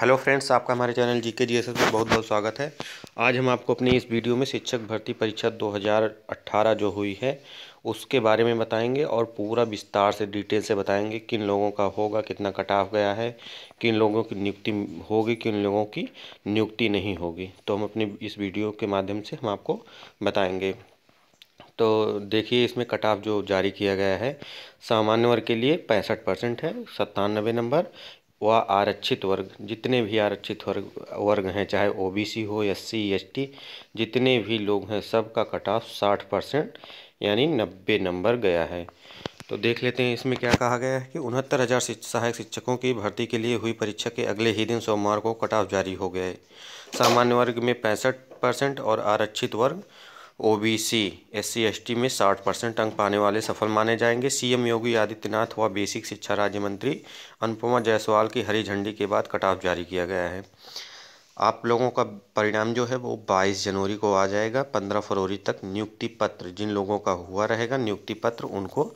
hello friends आपका हमारे channel जी के जी एस एस में बहुत बहुत स्वागत है आज हम आपको अपनी इस वीडियो में शिक्षक भर्ती परीक्षा 2018 जो हुई है उसके बारे में बताएंगे और पूरा विस्तार से डिटेल से बताएंगे किन लोगों का होगा कितना कटाफ गया है किन लोगों की नियुक्ति होगी किन लोगों की नियुक्ति नहीं होगी तो हम अपनी इस वीडियो के माध्यम से हम आपको बताएँगे तो देखिए इसमें कट ऑफ जो जारी किया गया है सामान्य वर्ग के लिए पैंसठ परसेंट है सत्तानबे नंबर व आरक्षित वर्ग जितने भी आरक्षित वर्ग वर्ग हैं चाहे ओबीसी हो एस सी एस टी जितने भी लोग हैं सब का कट ऑफ साठ परसेंट यानी नब्बे नंबर गया है तो देख लेते हैं इसमें क्या कहा गया है कि उनहत्तर हज़ार सहायक शिक्षकों की भर्ती के लिए हुई परीक्षा के अगले ही दिन सोमवार को कट ऑफ जारी हो गए सामान्य वर्ग में पैंसठ परसेंट और आरक्षित वर्ग ओबीसी एससी एसटी में 60 परसेंट अंक पाने वाले सफल माने जाएंगे सीएम योगी आदित्यनाथ व बेसिक शिक्षा राज्य मंत्री अनुपमा जायसवाल की हरी झंडी के बाद कट ऑफ जारी किया गया है आप लोगों का परिणाम जो है वो 22 जनवरी को आ जाएगा 15 फरवरी तक नियुक्ति पत्र जिन लोगों का हुआ रहेगा नियुक्ति पत्र उनको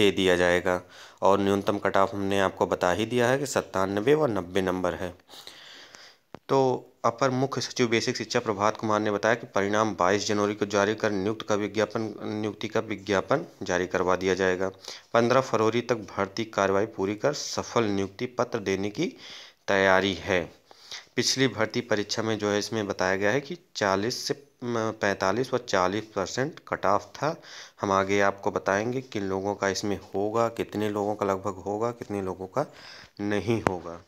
दे दिया जाएगा और न्यूनतम कट ऑफ हमने आपको बता ही दिया है कि सत्तानबे व नब्बे नंबर है तो अपर मुख्य सचिव बेसिक शिक्षा प्रभात कुमार ने बताया कि परिणाम 22 जनवरी को जारी कर नियुक्त का विज्ञापन नियुक्ति का विज्ञापन जारी करवा दिया जाएगा 15 फरवरी तक भर्ती कार्रवाई पूरी कर सफल नियुक्ति पत्र देने की तैयारी है पिछली भर्ती परीक्षा में जो है इसमें बताया गया है कि 40 से 45 व 40 परसेंट कट ऑफ था हम आगे आपको बताएंगे किन लोगों का इसमें होगा कितने लोगों का लगभग होगा कितने लोगों का नहीं होगा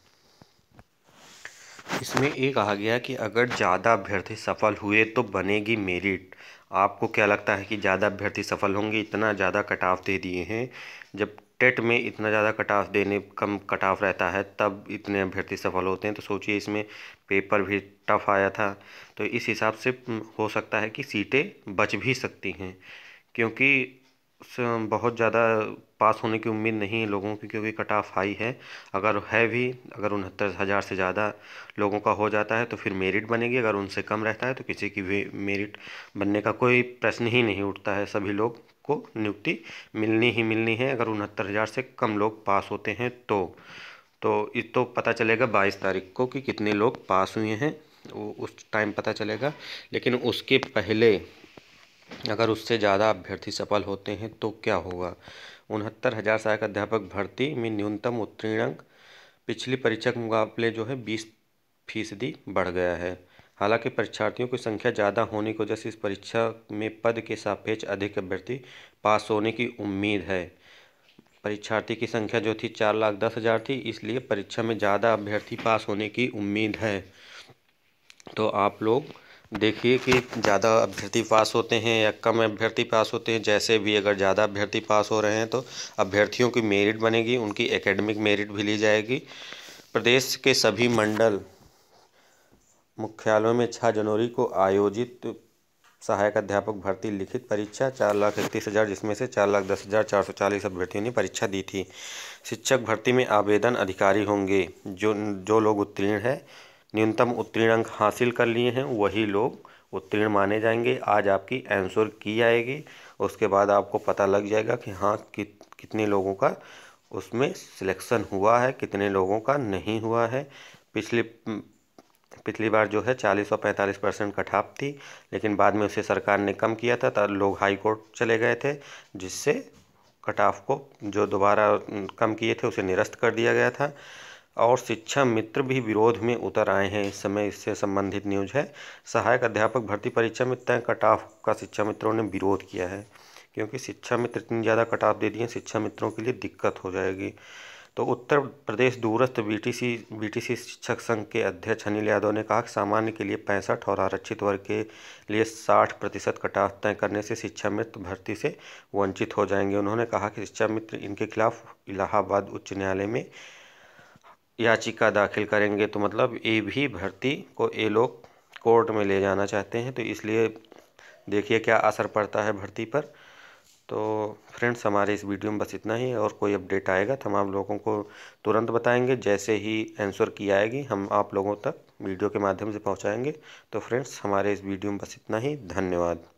इसमें ये कहा गया कि अगर ज़्यादा अभ्यर्थी सफल हुए तो बनेगी मेरिट आपको क्या लगता है कि ज़्यादा अभ्यर्थी सफल होंगे इतना ज़्यादा कट ऑफ दे दिए हैं जब टेट में इतना ज़्यादा कट ऑफ देने कम कट ऑफ रहता है तब इतने अभ्यर्थी सफल होते हैं तो सोचिए इसमें पेपर भी टफ आया था तो इस हिसाब से हो सकता है कि सीटें बच भी सकती हैं क्योंकि बहुत ज़्यादा पास होने की उम्मीद नहीं है लोगों की क्योंकि कट ऑफ हाई है अगर है भी अगर उनहत्तर हज़ार से ज़्यादा लोगों का हो जाता है तो फिर मेरिट बनेगी अगर उनसे कम रहता है तो किसी की भी मेरिट बनने का कोई प्रश्न ही नहीं उठता है सभी लोग को नियुक्ति मिलनी ही मिलनी है अगर उनहत्तर हज़ार से कम लोग पास होते हैं तो तो इस तो पता चलेगा बाईस तारीख को कि कितने लोग पास हुए हैं वो उस टाइम पता चलेगा लेकिन उसके पहले अगर उससे ज़्यादा अभ्यर्थी सफल होते हैं तो क्या होगा उनहत्तर हज़ार सहायक अध्यापक भर्ती में न्यूनतम अंक पिछली परीक्षा के मुकाबले जो है बीस फीसदी बढ़ गया है हालांकि परीक्षार्थियों की संख्या ज़्यादा होने की वजह से इस परीक्षा में पद के सापेक्ष अधिक अभ्यर्थी पास होने की उम्मीद है परीक्षार्थी की संख्या जो थी चार लाख दस हज़ार थी इसलिए परीक्षा में ज़्यादा अभ्यर्थी पास होने की उम्मीद है तो आप लोग देखिए कि ज़्यादा अभ्यर्थी पास होते हैं या कम अभ्यर्थी पास होते हैं जैसे भी अगर ज़्यादा अभ्यर्थी पास हो रहे हैं तो अभ्यर्थियों की मेरिट बनेगी उनकी एकेडमिक मेरिट भी ली जाएगी प्रदेश के सभी मंडल मुख्यालयों में छः जनवरी को आयोजित सहायक अध्यापक भर्ती लिखित परीक्षा चार लाख इकतीस हज़ार जिसमें से चार लाख दस हज़ार चार सौ चालीस अभ्यर्थियों ने परीक्षा दी थी शिक्षक भर्ती में आवेदन अधिकारी होंगे जो जो लोग उत्तीर्ण हैं न्यूनतम उत्तीर्ण अंक हासिल कर लिए हैं वही लोग उत्तीर्ण माने जाएंगे आज आपकी आंसर की जाएगी उसके बाद आपको पता लग जाएगा कि हाँ कि, कितने लोगों का उसमें सिलेक्शन हुआ है कितने लोगों का नहीं हुआ है पिछली पिछली बार जो है चालीस और पैंतालीस परसेंट कटाप थी लेकिन बाद में उसे सरकार ने कम किया था तब लोग हाई कोर्ट चले गए थे जिससे कटाफ को जो दोबारा कम किए थे उसे निरस्त कर दिया गया था और शिक्षा मित्र भी विरोध में उतर आए हैं इस समय इससे संबंधित न्यूज है सहायक अध्यापक भर्ती परीक्षा में तय कट ऑफ का शिक्षा मित्रों ने विरोध किया है क्योंकि शिक्षा मित्र इतनी ज़्यादा कट ऑफ दे दिए शिक्षा मित्रों के लिए दिक्कत हो जाएगी तो उत्तर प्रदेश दूरस्थ बीटीसी बीटीसी शिक्षक संघ के अध्यक्ष अनिल यादव ने कहा कि सामान्य के लिए पैंसठ और आरक्षित वर्ग के लिए साठ प्रतिशत कटाव तय करने से शिक्षा मित्र भर्ती से वंचित हो जाएंगे उन्होंने कहा कि शिक्षा मित्र इनके खिलाफ इलाहाबाद उच्च न्यायालय में याचिका दाखिल करेंगे तो मतलब ये भी भर्ती को ये लोग कोर्ट में ले जाना चाहते हैं तो इसलिए देखिए क्या असर पड़ता है भर्ती पर तो फ्रेंड्स हमारे इस वीडियो में बस इतना ही और कोई अपडेट आएगा तो हम आप लोगों को तुरंत बताएंगे जैसे ही आंसर की आएगी हम आप लोगों तक वीडियो के माध्यम से पहुंचाएंगे तो फ्रेंड्स हमारे इस वीडियो में बस इतना ही धन्यवाद